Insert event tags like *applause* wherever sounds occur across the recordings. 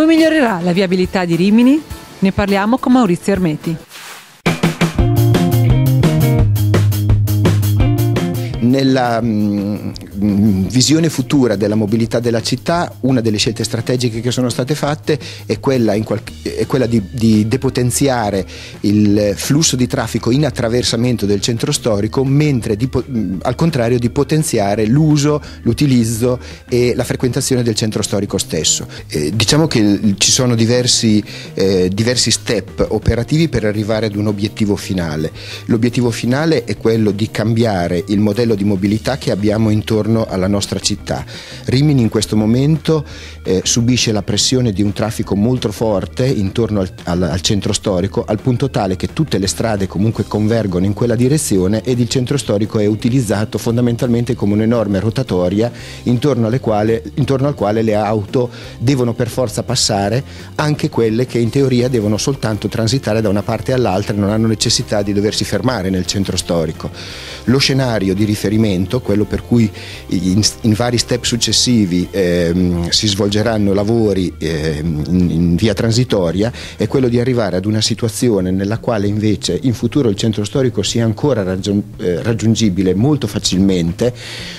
Come migliorerà la viabilità di Rimini? Ne parliamo con Maurizio Armeti. Nella mm, Mm, visione futura della mobilità della città, una delle scelte strategiche che sono state fatte è quella, qualche, è quella di, di, depotenziare il flusso di traffico in attraversamento del centro storico, mentre di, mm, al contrario di potenziare l'uso, l'utilizzo e la frequentazione del centro storico stesso. Eh, diciamo che ci sono diversi, eh, diversi step operativi per arrivare ad un obiettivo finale. L'obiettivo finale è quello di cambiare il modello di mobilità che abbiamo intorno intorno alla nostra città. Rimini in questo momento eh, subisce la pressione di un traffico molto forte intorno al, al, al, centro storico, al punto tale che tutte le strade comunque convergono in quella direzione ed il centro storico è utilizzato fondamentalmente come un'enorme rotatoria intorno, quale, intorno al quale le auto devono per forza passare, anche quelle che in teoria devono soltanto transitare da una parte all'altra e non hanno necessità di doversi fermare nel centro storico. Lo scenario di riferimento, quello per cui in, in vari step successivi ehm, si svolgeranno lavori ehm, in, in, via transitoria è quello di arrivare ad una situazione nella quale invece in futuro il centro storico sia ancora raggiung- eh, raggiungibile molto facilmente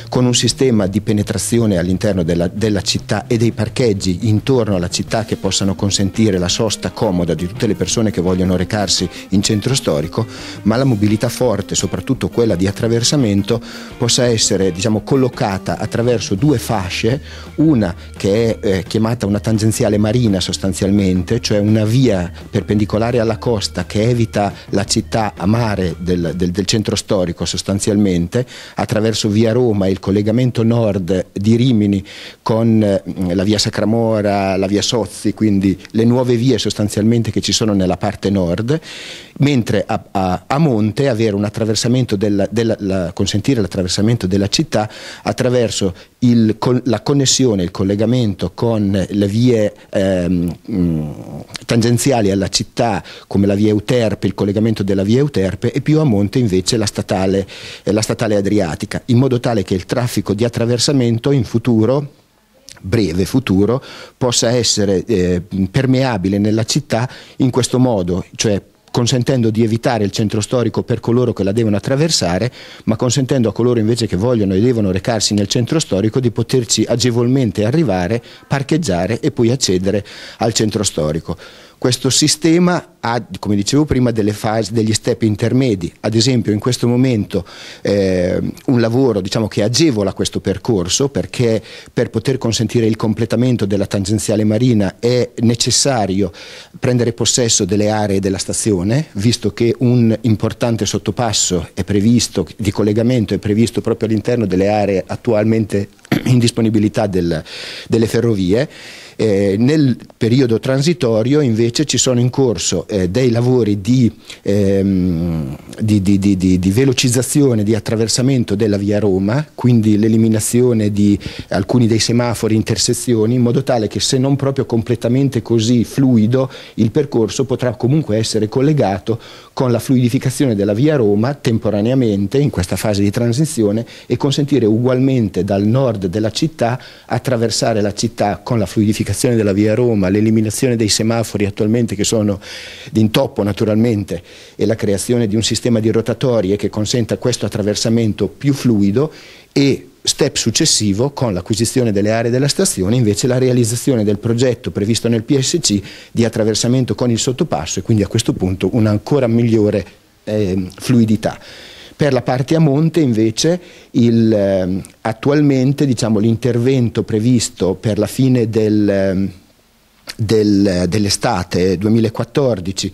con un sistema di penetrazione all'interno della, della città e dei parcheggi intorno alla città che possano consentire la sosta comoda di tutte le persone che vogliono recarsi in centro storico, ma la mobilità forte, soprattutto quella di attraversamento, possa essere diciamo, collocata bloccata attraverso due fasce, una che è eh, chiamata una tangenziale marina sostanzialmente, cioè una via perpendicolare alla costa che evita la città a mare del, del, del centro storico sostanzialmente, attraverso via Roma e il collegamento nord di Rimini con eh, la via Sacramora, la via Sozzi, quindi le nuove vie sostanzialmente che ci sono nella parte nord, mentre a, a, a monte avere un attraversamento del, del la, consentire l'attraversamento della città attraverso il, la connessione, il collegamento con le vie ehm, mm, tangenziali alla città come la via Euterpe, il collegamento della via Euterpe e più a monte invece la statale, eh, la statale adriatica, in modo tale che il traffico di attraversamento in futuro breve futuro possa essere eh, permeabile nella città in questo modo, cioè consentendo di evitare il centro storico per coloro che la devono attraversare, ma consentendo a coloro invece che vogliono e devono recarsi nel centro storico di poterci agevolmente arrivare, parcheggiare e poi accedere al centro storico. Questo sistema ha, come dicevo prima, delle fasi, degli step intermedi, ad esempio in questo momento eh, un lavoro diciamo, che agevola questo percorso perché per poter consentire il completamento della tangenziale marina è necessario prendere possesso delle aree della stazione, visto che un importante sottopasso previsto, di collegamento è previsto proprio all'interno delle aree attualmente *clears throat* in disponibilità del, delle ferrovie eh, nel periodo transitorio invece ci sono in corso eh, dei lavori di, ehm, di, di, di, velocizzazione, di attraversamento della via Roma, quindi l'eliminazione di alcuni dei semafori intersezioni, in modo tale che se non proprio completamente così fluido, il percorso potrà comunque essere collegato con la fluidificazione della via Roma temporaneamente in questa fase di transizione e consentire ugualmente dal nord della città attraversare la città con la fluidificazione l'elettrificazione della via Roma, l'eliminazione dei semafori attualmente che sono d'intoppo naturalmente e la creazione di un sistema di rotatorie che consenta questo attraversamento più fluido e step successivo con l'acquisizione delle aree della stazione invece la realizzazione del progetto previsto nel PSC di attraversamento con il sottopasso e quindi a questo punto un'ancora migliore eh, fluidità. Per la parte a monte invece il, eh, attualmente diciamo, l'intervento previsto per la fine del, ehm, del, dell'estate 2014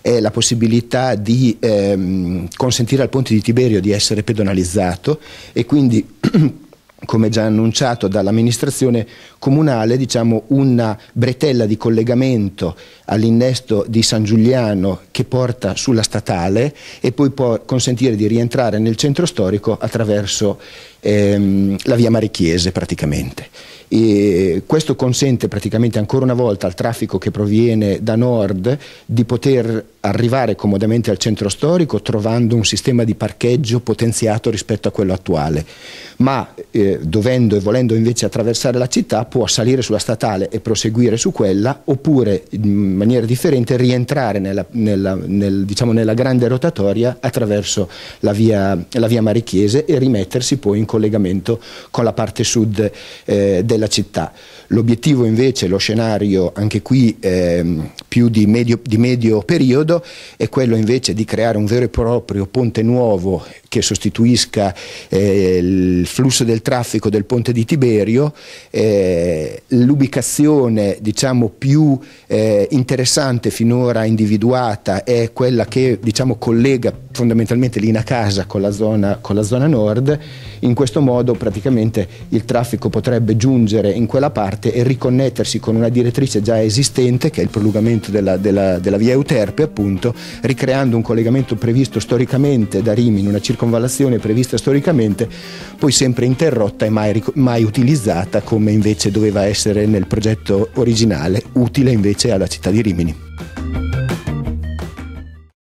è la possibilità di ehm, consentire al ponte di Tiberio di essere pedonalizzato e quindi *clears throat* come già annunciato dall'amministrazione comunale, diciamo una bretella di collegamento all'innesto di San Giuliano che porta sulla statale e poi può consentire di rientrare nel centro storico attraverso ehm, la via Marichiese praticamente. E questo consente praticamente ancora una volta al traffico che proviene da nord di poter arrivare comodamente al centro storico trovando un sistema di parcheggio potenziato rispetto a quello attuale, ma eh, dovendo e volendo invece attraversare la città può salire sulla statale e proseguire su quella oppure in maniera differente rientrare nella, nella, nel, diciamo, nella grande rotatoria attraverso la via, la via, Marichiese e rimettersi poi in collegamento con la parte sud eh, della città. L'obiettivo invece, lo scenario anche qui eh, più di medio, di medio periodo è quello invece di creare un vero e proprio ponte nuovo che sostituisca eh, il flusso del traffico del ponte di Tiberio, eh, l'ubicazione diciamo, più eh, interessante finora individuata è quella che diciamo, collega fondamentalmente lì a casa con la, zona, con la zona nord, in questo modo praticamente il traffico potrebbe giungere in quella parte e riconnettersi con una direttrice già esistente che è il prolungamento della, della, della via Euterpe appunto, ricreando un collegamento previsto storicamente da Rimini, una circonvallazione prevista storicamente, poi sempre interrotta e mai, mai utilizzata come invece doveva essere nel progetto originale, utile invece alla città di Rimini.